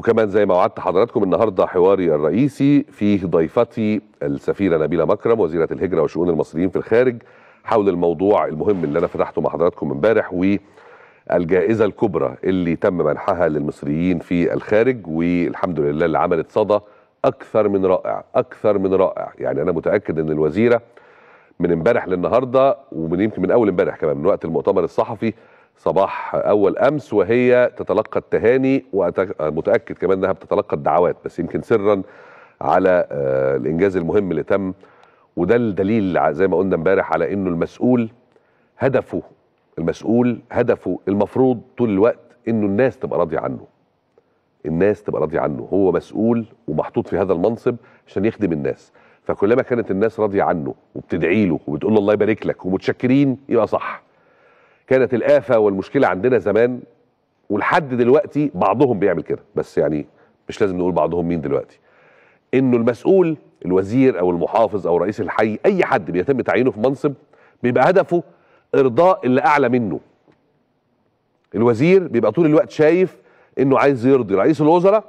وكمان زي ما وعدت حضراتكم النهارده حواري الرئيسي فيه ضيفتي السفيره نبيله مكرم وزيره الهجره وشؤون المصريين في الخارج حول الموضوع المهم اللي انا فتحته مع حضراتكم امبارح والجائزه الكبرى اللي تم منحها للمصريين في الخارج والحمد لله اللي عملت صدى اكثر من رائع اكثر من رائع يعني انا متاكد ان الوزيره من امبارح للنهارده ومن يمكن من اول امبارح كمان من وقت المؤتمر الصحفي صباح اول امس وهي تتلقى التهاني ومتاكد كمان انها بتتلقى الدعوات بس يمكن سرا على آه، الانجاز المهم اللي تم وده الدليل زي ما قلنا امبارح على انه المسؤول هدفه المسؤول هدفه المفروض طول الوقت انه الناس تبقى راضيه عنه الناس تبقى راضيه عنه هو مسؤول ومحطوط في هذا المنصب عشان يخدم الناس فكلما كانت الناس راضيه عنه وبتدعي له وبتقول له الله يبارك لك ومتشكرين يبقى صح كانت الآفة والمشكلة عندنا زمان ولحد دلوقتي بعضهم بيعمل كده بس يعني مش لازم نقول بعضهم مين دلوقتي انه المسؤول الوزير او المحافظ او رئيس الحي اي حد بيتم تعيينه في منصب بيبقى هدفه ارضاء اللي اعلى منه الوزير بيبقى طول الوقت شايف انه عايز يرضي رئيس الوزراء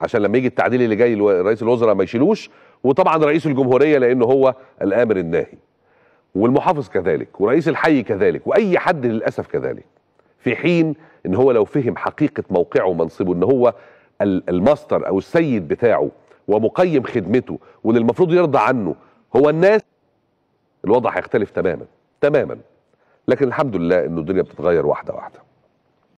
عشان لما يجي التعديل اللي جاي رئيس الوزراء ما يشيلوش وطبعا رئيس الجمهوريه لانه هو الامر الناهي والمحافظ كذلك ورئيس الحي كذلك واي حد للاسف كذلك في حين ان هو لو فهم حقيقه موقعه ومنصبه ان هو الماستر او السيد بتاعه ومقيم خدمته واللي المفروض يرضى عنه هو الناس الوضع هيختلف تماما تماما لكن الحمد لله ان الدنيا بتتغير واحده واحده